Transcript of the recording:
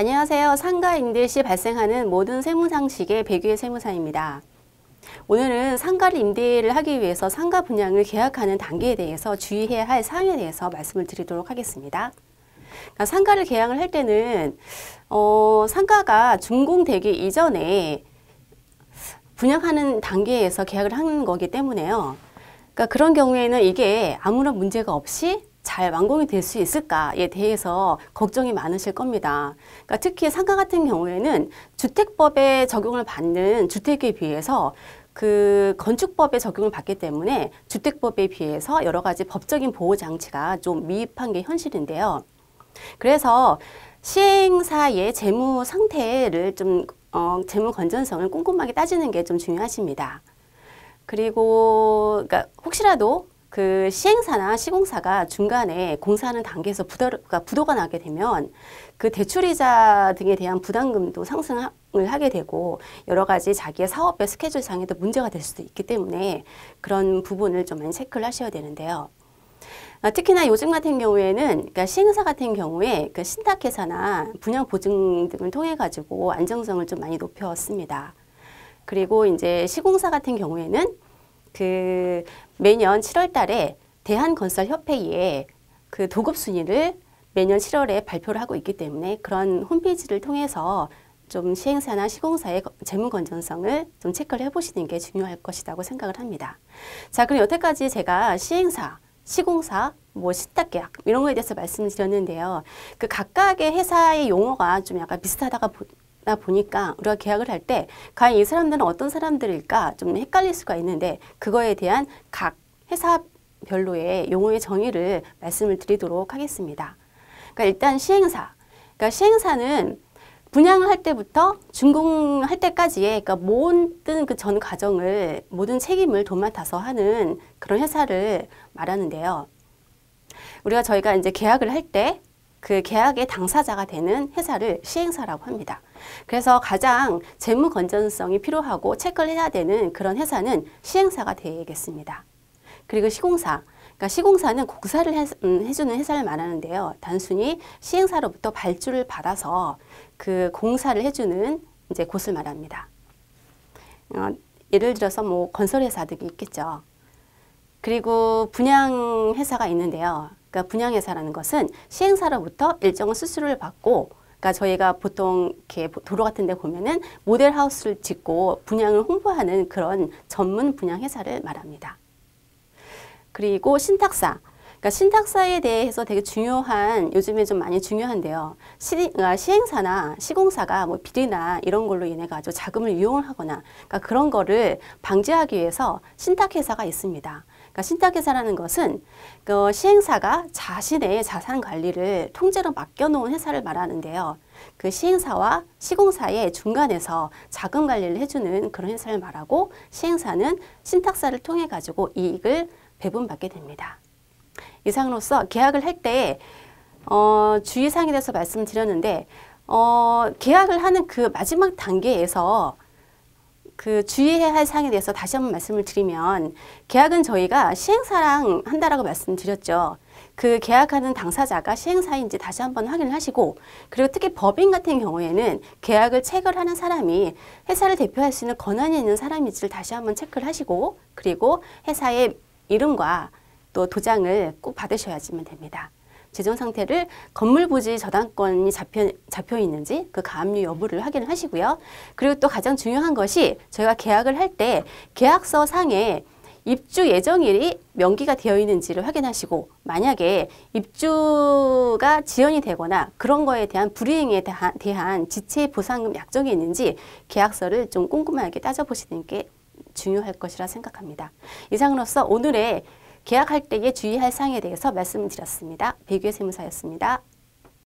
안녕하세요. 상가 임대 시 발생하는 모든 세무상식의 백유의 세무사입니다. 오늘은 상가를 임대를 하기 위해서 상가 분양을 계약하는 단계에 대해서 주의해야 할 사항에 대해서 말씀을 드리도록 하겠습니다. 그러니까 상가를 계약을 할 때는 어, 상가가 준공되기 이전에 분양하는 단계에서 계약을 하는 거기 때문에요. 그러니까 그런 경우에는 이게 아무런 문제가 없이 잘 완공이 될 수 있을까에 대해서 걱정이 많으실 겁니다. 그러니까 특히 상가 같은 경우에는 주택법에 적용을 받는 주택에 비해서 그 건축법에 적용을 받기 때문에 주택법에 비해서 여러 가지 법적인 보호 장치가 좀 미흡한 게 현실인데요. 그래서 시행사의 재무 상태를 좀 어, 재무 건전성을 꼼꼼하게 따지는 게 좀 중요하십니다. 그리고 그러니까 혹시라도 그 시행사나 시공사가 중간에 공사하는 단계에서 부도가, 부도가 나게 되면 그 대출이자 등에 대한 부담금도 상승을 하게 되고 여러 가지 자기의 사업의 스케줄상에도 문제가 될 수도 있기 때문에 그런 부분을 좀 많이 체크를 하셔야 되는데요. 아, 특히나 요즘 같은 경우에는 그러니까 시행사 같은 경우에 그 신탁회사나 분양 보증 등을 통해 가지고 안정성을 좀 많이 높였습니다. 그리고 이제 시공사 같은 경우에는 그 매년 7월 달에 대한건설협회에 그 도급 순위를 매년 7월에 발표를 하고 있기 때문에 그런 홈페이지를 통해서 좀 시행사나 시공사의 재무 건전성을 좀 체크를 해보시는 게 중요할 것이라고 생각을 합니다. 자, 그럼 여태까지 제가 시행사, 시공사, 뭐 신탁계약 이런 거에 대해서 말씀드렸는데요. 그 각각의 회사의 용어가 좀 약간 비슷하다가 나 보니까 우리가 계약을 할 때 과연 이 사람들은 어떤 사람들일까 좀 헷갈릴 수가 있는데 그거에 대한 각 회사별로의 용어의 정의를 말씀을 드리도록 하겠습니다. 그러니까 일단 시행사. 그러니까 시행사는 분양을 할 때부터 준공할 때까지의 그러니까 모든 그 전 과정을 모든 책임을 도맡아서 하는 그런 회사를 말하는데요. 우리가 저희가 이제 계약을 할때 그 계약의 당사자가 되는 회사를 시행사라고 합니다. 그래서 가장 재무 건전성이 필요하고 체크를 해야 되는 그런 회사는 시행사가 되겠습니다. 그리고 시공사. 그러니까 시공사는 공사를 해, 음, 주는 회사를 말하는데요. 단순히 시행사로부터 발주를 받아서 그 공사를 해주는 이제 곳을 말합니다. 어, 예를 들어서 뭐 건설회사 등이 있겠죠. 그리고 분양회사가 있는데요. 그러니까 분양회사라는 것은 시행사로부터 일정한 수수료를 받고 그러니까 저희가 보통 이렇게 도로 같은 데 보면은 모델 하우스를 짓고 분양을 홍보하는 그런 전문 분양 회사를 말합니다. 그리고 신탁사. 그러니까 신탁사에 대해서 되게 중요한 요즘에 좀 많이 중요한데요. 시, 그러니까 시행사나 시공사가 뭐 비리나 이런 걸로 얘네가 아주 자금을 유용 하거나 그러니까 그런 거를 방지하기 위해서 신탁회사가 있습니다. 그러니까 신탁 회사라는 것은 그 시행사가 자신의 자산 관리를 통째로 맡겨놓은 회사를 말하는데요. 그 시행사와 시공사의 중간에서 자금 관리를 해주는 그런 회사를 말하고 시행사는 신탁사를 통해 가지고 이익을 배분받게 됩니다. 이상으로서 계약을 할때 어, 주의사항에 대해서 말씀드렸는데 어, 계약을 하는 그 마지막 단계에서 그 주의해야 할 사항에 대해서 다시 한번 말씀을 드리면 계약은 저희가 시행사랑 한다라고 말씀드렸죠. 그 계약하는 당사자가 시행사인지 다시 한번 확인을 하시고 그리고 특히 법인 같은 경우에는 계약을 체결하는 사람이 회사를 대표할 수 있는 권한이 있는 사람인지를 다시 한번 체크를 하시고 그리고 회사의 이름과 또 도장을 꼭 받으셔야지만 됩니다. 재정 상태를 건물 부지 저당권이 잡혀, 잡혀 있는지 그 가압류 여부를 확인 하시고요. 그리고 또 가장 중요한 것이 저희가 계약을 할 때 계약서 상에 입주 예정일이 명기가 되어 있는지를 확인하시고 만약에 입주가 지연이 되거나 그런 거에 대한 불이행에 대한, 대한 지체 보상금 약정이 있는지 계약서를 좀 꼼꼼하게 따져보시는 게 중요할 것이라 생각합니다. 이상으로서 오늘의 계약할 때에 주의할 사항에 대해서 말씀을 드렸습니다. 배규의 세무사였습니다.